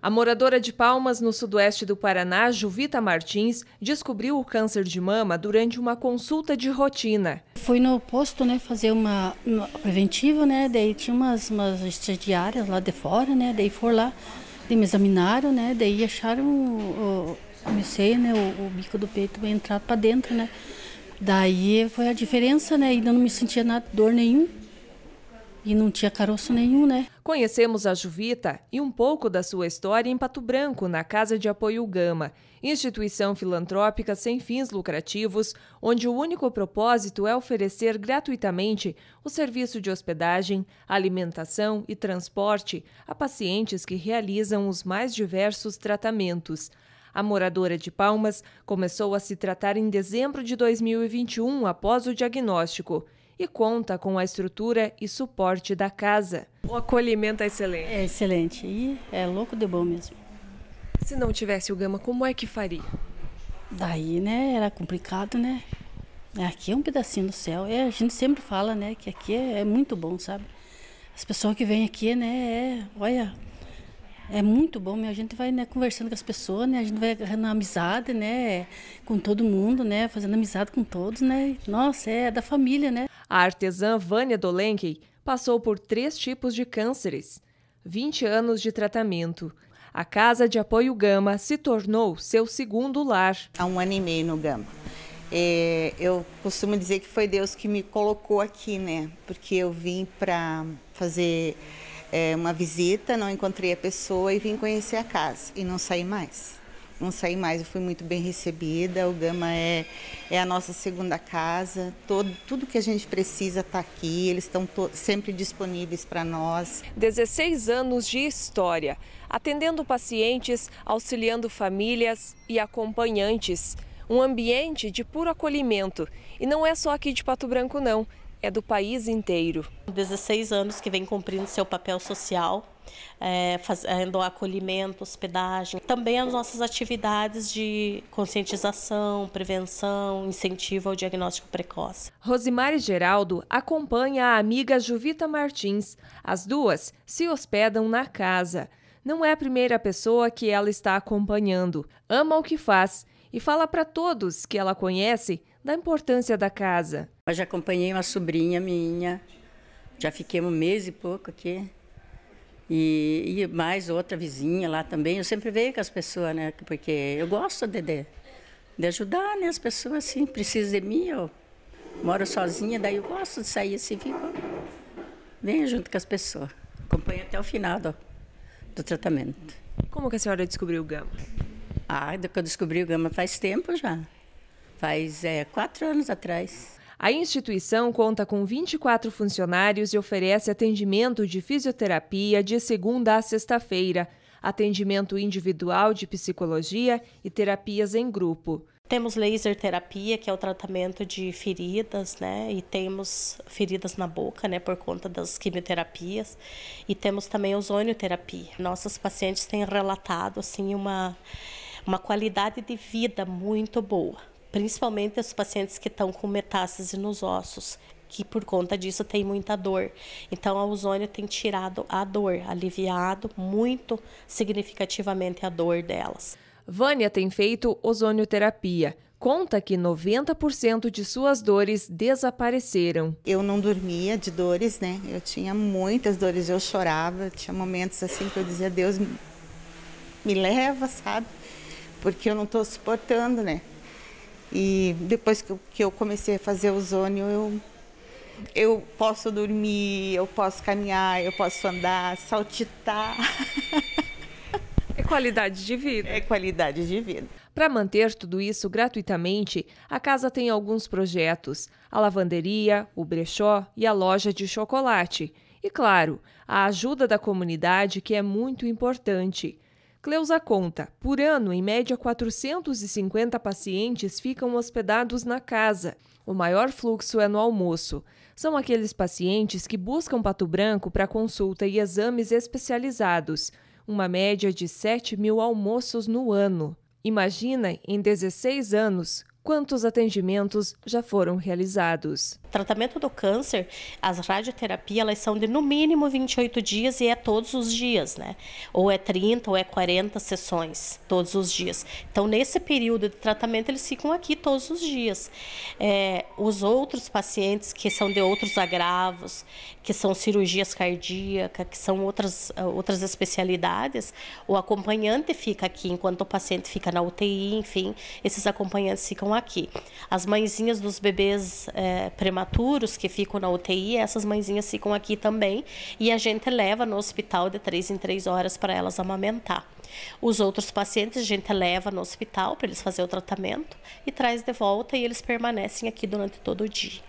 A moradora de Palmas, no sudoeste do Paraná, Juvita Martins, descobriu o câncer de mama durante uma consulta de rotina. Fui no posto, né, fazer uma, uma preventiva, né, daí tinha umas, umas estagiárias lá de fora, né, daí foram lá, daí me examinaram, né, daí acharam, o, comecei, né, o, o bico do peito entrar para dentro, né, daí foi a diferença, né, ainda não me sentia nada, dor nenhuma e não tinha caroço nenhum, né? Conhecemos a Juvita e um pouco da sua história em Pato Branco, na Casa de Apoio Gama, instituição filantrópica sem fins lucrativos, onde o único propósito é oferecer gratuitamente o serviço de hospedagem, alimentação e transporte a pacientes que realizam os mais diversos tratamentos. A moradora de Palmas começou a se tratar em dezembro de 2021 após o diagnóstico e conta com a estrutura e suporte da casa. O acolhimento é excelente. É excelente e é louco de bom mesmo. Se não tivesse o Gama, como é que faria? Daí, né, era complicado, né? Aqui é um pedacinho do céu. É, a gente sempre fala, né, que aqui é, é muito bom, sabe? As pessoas que vêm aqui, né, é, olha, é muito bom, a gente vai né, conversando com as pessoas, né? A gente vai ganhando amizade, né? Com todo mundo, né? Fazendo amizade com todos, né? Nossa, é da família, né? A artesã Vânia Dolenki passou por três tipos de cânceres, 20 anos de tratamento. A Casa de Apoio Gama se tornou seu segundo lar. Há um ano e meio no Gama. É, eu costumo dizer que foi Deus que me colocou aqui, né? Porque eu vim para fazer é, uma visita, não encontrei a pessoa e vim conhecer a casa e não saí mais. Não saí mais, eu fui muito bem recebida. O Gama é, é a nossa segunda casa. Todo, tudo que a gente precisa está aqui, eles estão sempre disponíveis para nós. 16 anos de história, atendendo pacientes, auxiliando famílias e acompanhantes. Um ambiente de puro acolhimento. E não é só aqui de Pato Branco, não é do país inteiro. 16 anos que vem cumprindo seu papel social, é, fazendo é, acolhimento, hospedagem. Também as nossas atividades de conscientização, prevenção, incentivo ao diagnóstico precoce. Rosimar e Geraldo acompanha a amiga Juvita Martins. As duas se hospedam na casa. Não é a primeira pessoa que ela está acompanhando. Ama o que faz e fala para todos que ela conhece da importância da casa. Eu já acompanhei uma sobrinha minha, já fiquei um mês e pouco aqui. E, e mais outra vizinha lá também. Eu sempre vejo com as pessoas, né? Porque eu gosto de, de, de ajudar, né? As pessoas, assim, precisam de mim. Eu moro sozinha, daí eu gosto de sair assim, fico. Venho junto com as pessoas. Acompanho até o final do, do tratamento. Como que a senhora descobriu o gama? Ah, que eu descobri o gama faz tempo já faz é, quatro anos atrás. A instituição conta com 24 funcionários e oferece atendimento de fisioterapia de segunda a sexta-feira, atendimento individual de psicologia e terapias em grupo. Temos laser terapia, que é o tratamento de feridas, né? E temos feridas na boca, né? Por conta das quimioterapias. E temos também ozonioterapia. nossos pacientes têm relatado, assim, uma, uma qualidade de vida muito boa principalmente os pacientes que estão com metástase nos ossos, que por conta disso tem muita dor. Então a ozônio tem tirado a dor, aliviado muito significativamente a dor delas. Vânia tem feito ozonioterapia. Conta que 90% de suas dores desapareceram. Eu não dormia de dores, né? Eu tinha muitas dores, eu chorava, tinha momentos assim que eu dizia: "Deus, me leva", sabe? Porque eu não estou suportando, né? E depois que eu comecei a fazer ozônio, eu, eu posso dormir, eu posso caminhar, eu posso andar, saltitar. É qualidade de vida. É qualidade de vida. Para manter tudo isso gratuitamente, a casa tem alguns projetos: a lavanderia, o brechó e a loja de chocolate. E claro, a ajuda da comunidade que é muito importante. Cleusa conta: por ano, em média, 450 pacientes ficam hospedados na casa. O maior fluxo é no almoço. São aqueles pacientes que buscam Pato Branco para consulta e exames especializados, uma média de 7 mil almoços no ano. Imagina, em 16 anos, quantos atendimentos já foram realizados tratamento do câncer, as radioterapias, elas são de no mínimo 28 dias e é todos os dias, né? Ou é 30 ou é 40 sessões todos os dias. Então, nesse período de tratamento, eles ficam aqui todos os dias. É, os outros pacientes que são de outros agravos, que são cirurgias cardíacas, que são outras, ah, outras especialidades, o acompanhante fica aqui, enquanto o paciente fica na UTI, enfim, esses acompanhantes ficam aqui. As mãezinhas dos bebês é, eh, prematuros, prematuros que ficam na UTI, essas mãezinhas ficam aqui também e a gente leva no hospital de três em três horas para elas amamentar. Os outros pacientes a gente leva no hospital para eles fazer o tratamento e traz de volta e eles permanecem aqui durante todo o dia.